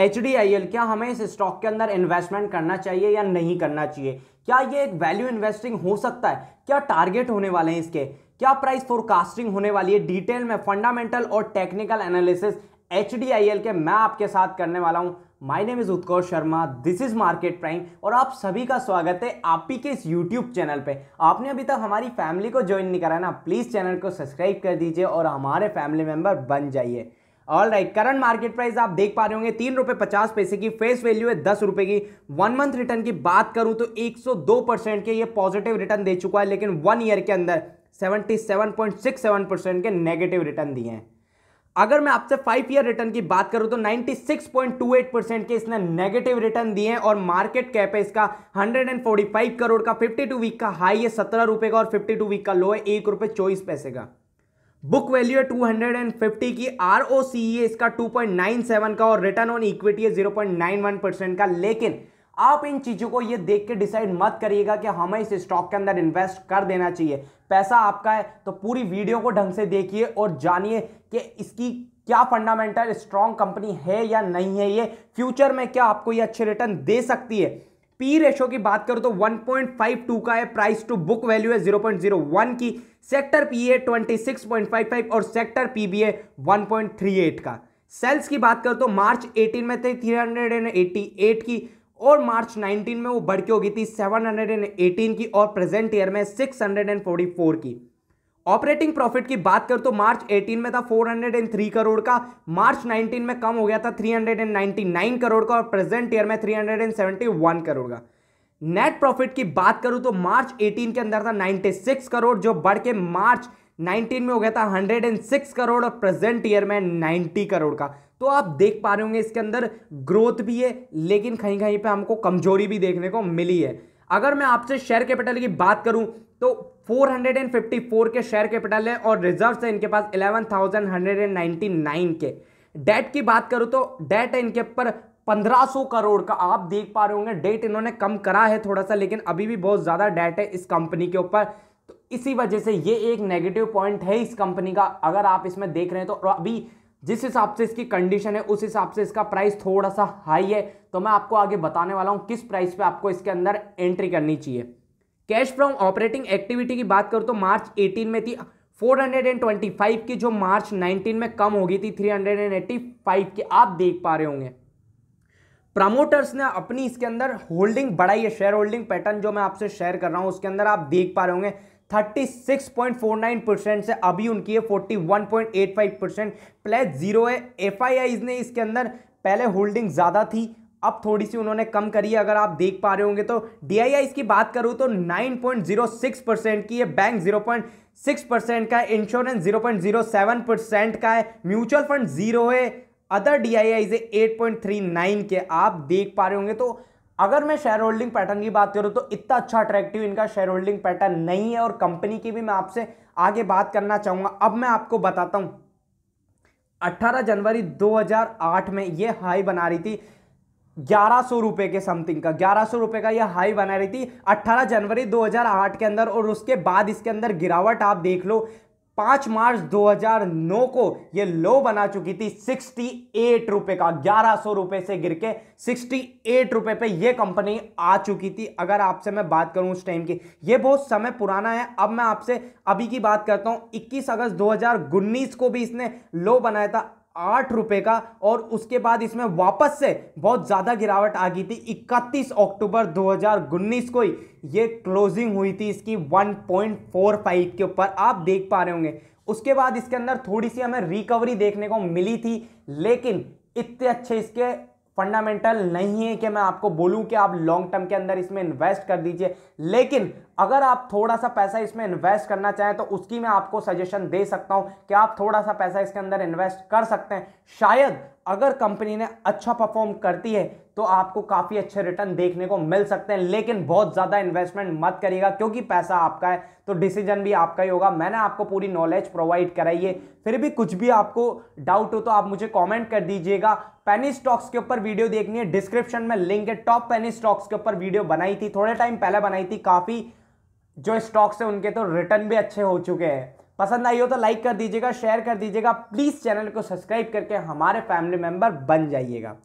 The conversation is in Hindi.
एच क्या हमें इस स्टॉक के अंदर इन्वेस्टमेंट करना चाहिए या नहीं करना चाहिए क्या ये एक वैल्यू इन्वेस्टिंग हो सकता है क्या टारगेट होने वाले हैं इसके क्या प्राइस फोरकास्टिंग होने वाली है डिटेल में फंडामेंटल और टेक्निकल एनालिसिस एच के मैं आपके साथ करने वाला हूँ my name is Utkarsh Sharma this is Market Prime और आप सभी का स्वागत है आप ही के इस यूट्यूब चैनल पे आपने अभी तक हमारी फैमिली को ज्वाइन नहीं करा ना प्लीज़ चैनल को सब्सक्राइब कर दीजिए और हमारे फैमिली मेम्बर बन जाइए all right current market price आप देख पा रहे होंगे तीन रुपए पचास पैसे की फेस वैल्यू है दस रुपए की वन मंथ रिटर्न की बात करूं तो 102 परसेंट के ये पॉजिटिव रिटर्न दे चुका है लेकिन वन ईयर के अंदर 77.67 परसेंट के नेगेटिव रिटर्न दिए हैं अगर मैं आपसे फाइव ईयर रिटर्न की बात करूं तो 96.28 परसेंट के इसने नेगेटिव रिटर्न दिए हैं और मार्केट कैप है इसका 145 करोड़ का 52 वीक का हाई है सत्रह रुपए का और 52 वीक का लो है एक रुपए चौबीस पैसे का बुक वैल्यू है 250 की आर e है इसका 2.97 का और रिटर्न ऑन इक्विटी है 0.91 परसेंट का लेकिन आप इन चीज़ों को ये देख के डिसाइड मत करिएगा कि हमें इस स्टॉक के अंदर इन्वेस्ट कर देना चाहिए पैसा आपका है तो पूरी वीडियो को ढंग से देखिए और जानिए कि इसकी क्या फंडामेंटल स्ट्रांग कंपनी है या नहीं है ये फ्यूचर में क्या आपको ये अच्छे रिटर्न दे सकती है पी रेशो की बात करो तो 1.52 का है प्राइस टू बुक वैल्यू है 0.01 की सेक्टर पी ए ट्वेंटी और सेक्टर पी बी है का सेल्स की बात करो तो मार्च 18 में थे 388 की और मार्च 19 में वो बढ़ के होगी थी 718 की और प्रेजेंट ईयर में 644 की ऑपरेटिंग प्रॉफिट की बात कर तो मार्च 18 में था 403 करोड़ का मार्च 19 में कम हो गया था 399 करोड़ का और प्रेजेंट ईयर में 371 करोड़ का नेट प्रॉफिट की बात करूं तो मार्च 18 के अंदर था 96 करोड़ जो बढ़ के मार्च 19 में हो गया था 106 करोड़ और प्रेजेंट ईयर में 90 करोड़ का तो आप देख पा रहे होंगे इसके अंदर ग्रोथ भी है लेकिन कहीं कहीं पर हमको कमजोरी भी देखने को मिली है अगर मैं आपसे शेयर कैपिटल की बात करूं तो 454 के शेयर कैपिटल है और रिजर्व्स है इनके पास 11,199 के डेट की बात करूं तो डेट है इनके ऊपर 1500 करोड़ का आप देख पा रहे होंगे डेट इन्होंने कम करा है थोड़ा सा लेकिन अभी भी बहुत ज़्यादा डेट है इस कंपनी के ऊपर तो इसी वजह से ये एक नेगेटिव पॉइंट है इस कंपनी का अगर आप इसमें देख रहे हैं तो अभी जिस हिसाब से इसकी कंडीशन है उस हिसाब से इसका प्राइस थोड़ा सा हाई है तो मैं आपको आगे बताने वाला हूँ किस प्राइस पे आपको इसके अंदर एंट्री करनी चाहिए कैश फ्रॉम ऑपरेटिंग एक्टिविटी की बात करूँ तो मार्च 18 में थी 425 की जो मार्च 19 में कम हो गई थी 385 की आप देख पा रहे होंगे प्रमोटर्स ने अपनी इसके अंदर होल्डिंग बढ़ाई है शेयर होल्डिंग पैटर्न जो मैं आपसे शेयर कर रहा हूँ उसके अंदर आप देख पा रहे होंगे 36.49 परसेंट से अभी उनकी है 41.85 परसेंट प्लस जीरो है एफ ने इसके अंदर पहले होल्डिंग ज़्यादा थी अब थोड़ी सी उन्होंने कम करी है अगर आप देख पा रहे होंगे तो डी की बात करूँ तो 9.06 परसेंट की है बैंक 0.6 परसेंट का है इंश्योरेंस 0.07 परसेंट का है म्यूचुअल फंड जीरो है other D I I eight point three nine के आप देख पा रहे होंगे तो अगर मैं शेयर होल्डिंग पैटर्न की बात करूँ तो इतना अच्छा अट्रैक्टिव इनका शेयर होल्डिंग पैटर्न नहीं है और कंपनी की भी मैं आपसे आगे बात करना चाहूँगा अब मैं आपको बताता हूँ 18 जनवरी 2008 में ये हाई बना रही थी ग्यारह सौ के समथिंग का ग्यारह सौ का यह हाई बना रही थी 18 जनवरी 2008 के अंदर और उसके बाद इसके अंदर गिरावट आप देख लो पांच मार्च 2009 को ये लो बना चुकी थी सिक्सटी एट रुपए का ग्यारह सौ रुपए से गिर के सिक्सटी एट रुपए पे ये कंपनी आ चुकी थी अगर आपसे मैं बात करूं उस टाइम की ये बहुत समय पुराना है अब मैं आपसे अभी की बात करता हूं 21 अगस्त 2019 को भी इसने लो बनाया था आठ रुपए का और उसके बाद इसमें वापस से बहुत ज़्यादा गिरावट आ गई थी 31 अक्टूबर 2019 को ही ये क्लोजिंग हुई थी इसकी 1.45 के ऊपर आप देख पा रहे होंगे उसके बाद इसके अंदर थोड़ी सी हमें रिकवरी देखने को मिली थी लेकिन इतने अच्छे इसके फंडामेंटल नहीं है कि मैं आपको बोलूं कि आप लॉन्ग टर्म के अंदर इसमें इन्वेस्ट कर दीजिए लेकिन अगर आप थोड़ा सा पैसा इसमें इन्वेस्ट करना चाहें तो उसकी मैं आपको सजेशन दे सकता हूं कि आप थोड़ा सा पैसा इसके अंदर इन्वेस्ट कर सकते हैं शायद अगर कंपनी ने अच्छा परफॉर्म करती है तो आपको काफ़ी अच्छे रिटर्न देखने को मिल सकते हैं लेकिन बहुत ज़्यादा इन्वेस्टमेंट मत करिएगा क्योंकि पैसा आपका है तो डिसीजन भी आपका ही होगा मैंने आपको पूरी नॉलेज प्रोवाइड कराई है फिर भी कुछ भी आपको डाउट हो तो आप मुझे कमेंट कर दीजिएगा पेनी स्टॉक्स के ऊपर वीडियो देखनी है डिस्क्रिप्शन में लिंक है टॉप पेनी स्टॉक्स के ऊपर वीडियो बनाई थी थोड़े टाइम पहले बनाई थी काफ़ी जो स्टॉक्स हैं उनके तो रिटर्न भी अच्छे हो चुके हैं पसंद आई हो तो लाइक कर दीजिएगा शेयर कर दीजिएगा प्लीज़ चैनल को सब्सक्राइब करके हमारे फैमिली मेम्बर बन जाइएगा